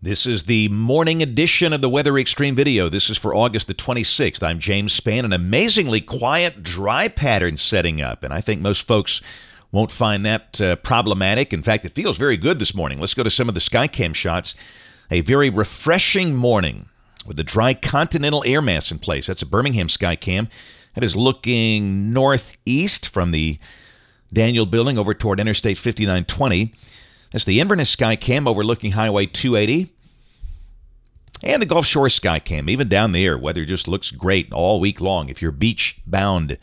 This is the morning edition of the Weather Extreme video. This is for August the 26th. I'm James Spann. An amazingly quiet, dry pattern setting up, and I think most folks won't find that uh, problematic. In fact, it feels very good this morning. Let's go to some of the Skycam shots. A very refreshing morning with the dry continental air mass in place. That's a Birmingham Skycam. That is looking northeast from the Daniel Building over toward Interstate 5920. That's the Inverness Skycam overlooking Highway 280. And the Gulf Shore Skycam, even down there, weather just looks great all week long if you're beach bound.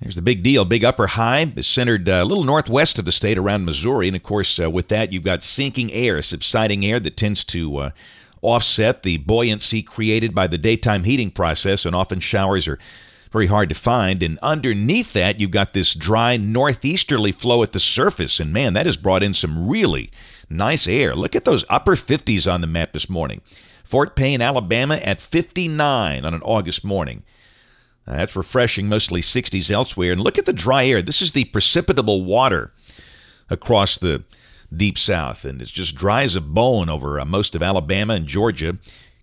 There's the big deal. Big upper high is centered uh, a little northwest of the state around Missouri. And of course, uh, with that, you've got sinking air, subsiding air that tends to uh, offset the buoyancy created by the daytime heating process. And often showers are very hard to find. And underneath that, you've got this dry northeasterly flow at the surface. And man, that has brought in some really nice air. Look at those upper 50s on the map this morning. Fort Payne, Alabama at 59 on an August morning. that's refreshing, mostly 60s elsewhere. And look at the dry air. This is the precipitable water across the deep south, and it's just dry as a bone over uh, most of Alabama and Georgia.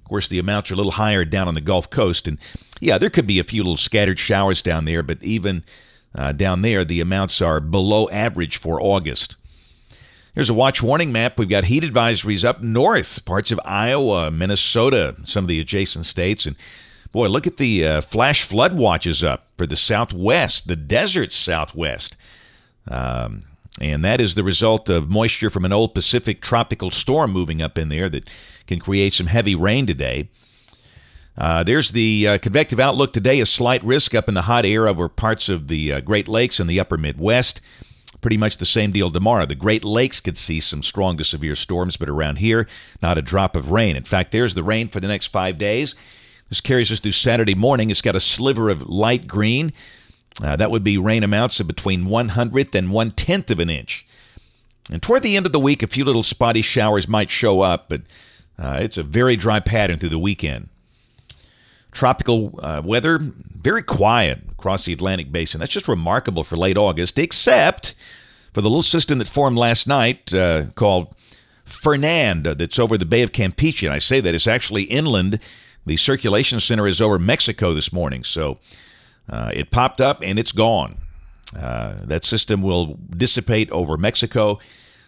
Of course, the amounts are a little higher down on the Gulf Coast. And yeah, there could be a few little scattered showers down there, but even uh, down there, the amounts are below average for August. Here's a watch warning map. We've got heat advisories up north, parts of Iowa, Minnesota, some of the adjacent states. And boy, look at the uh, flash flood watches up for the southwest, the desert southwest. Um, and that is the result of moisture from an old Pacific tropical storm moving up in there that can create some heavy rain today. Uh, there's the uh, convective outlook today a slight risk up in the hot air over parts of the uh, Great Lakes and the upper Midwest. Pretty much the same deal tomorrow. The Great Lakes could see some strong to severe storms, but around here, not a drop of rain. In fact, there's the rain for the next five days. This carries us through Saturday morning. It's got a sliver of light green. Uh, that would be rain amounts of between 100th and 110th of an inch. And toward the end of the week, a few little spotty showers might show up, but uh, it's a very dry pattern through the weekend. Tropical uh, weather, very quiet across the Atlantic basin. That's just remarkable for late August, except for the little system that formed last night uh, called Fernand uh, that's over the Bay of Campeche. And I say that it's actually inland. The circulation center is over Mexico this morning, so uh, it popped up and it's gone. Uh, that system will dissipate over Mexico,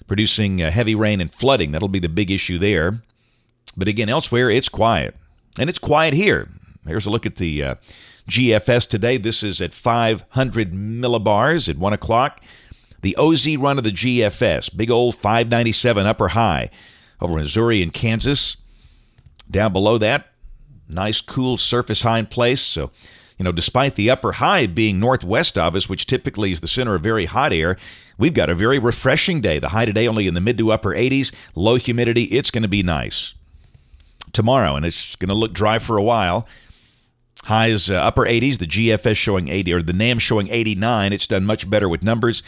producing uh, heavy rain and flooding. That'll be the big issue there. But again, elsewhere, it's quiet. And it's quiet here. Here's a look at the uh, GFS today. This is at 500 millibars at 1 o'clock. The OZ run of the GFS, big old 597 upper high over Missouri and Kansas. Down below that, nice cool surface high in place. So you know, despite the upper high being northwest of us, which typically is the center of very hot air, we've got a very refreshing day. The high today only in the mid to upper 80s, low humidity. It's going to be nice tomorrow, and it's going to look dry for a while. Highs uh, upper 80s, the GFS showing 80, or the NAM showing 89. It's done much better with numbers.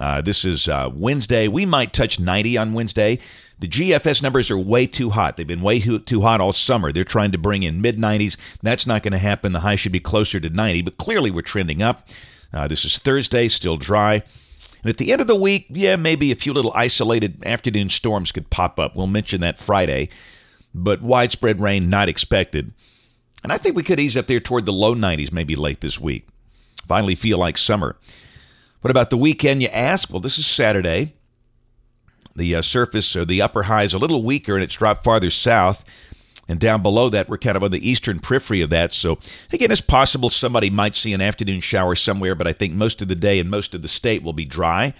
Uh, this is uh, Wednesday. We might touch 90 on Wednesday. The GFS numbers are way too hot. They've been way too hot all summer. They're trying to bring in mid 90s. That's not going to happen. The high should be closer to 90, but clearly we're trending up. Uh, this is Thursday, still dry. And at the end of the week, yeah, maybe a few little isolated afternoon storms could pop up. We'll mention that Friday, but widespread rain not expected. And I think we could ease up there toward the low 90s maybe late this week. Finally, feel like summer. What about the weekend, you ask? Well, this is Saturday. The uh, surface or uh, the upper high is a little weaker and it's dropped farther south. And down below that, we're kind of on the eastern periphery of that. So, again, it's possible somebody might see an afternoon shower somewhere, but I think most of the day and most of the state will be dry.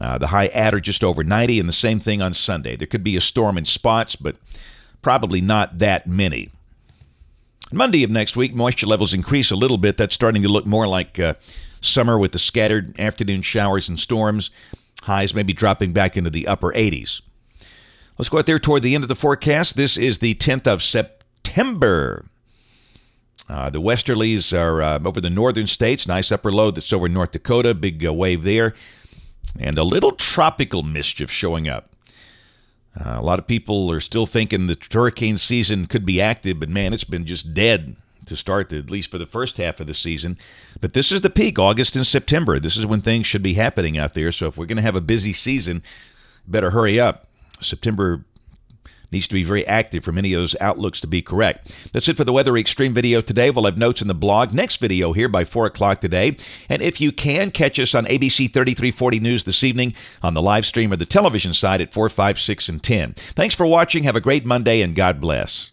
Uh, the high at or just over 90, and the same thing on Sunday. There could be a storm in spots, but probably not that many. Monday of next week, moisture levels increase a little bit. That's starting to look more like uh, summer with the scattered afternoon showers and storms. Highs maybe dropping back into the upper 80s. Let's go out there toward the end of the forecast. This is the 10th of September. Uh, the westerlies are uh, over the northern states. Nice upper low that's over North Dakota. Big uh, wave there. And a little tropical mischief showing up. Uh, a lot of people are still thinking the hurricane season could be active, but man, it's been just dead to start, at least for the first half of the season. But this is the peak, August and September. This is when things should be happening out there. So if we're going to have a busy season, better hurry up. September needs to be very active for many of those outlooks to be correct. That's it for the Weather Extreme video today. We'll have notes in the blog next video here by 4 o'clock today. And if you can, catch us on ABC 3340 News this evening on the live stream or the television side at 4, 5, 6, and 10. Thanks for watching. Have a great Monday, and God bless.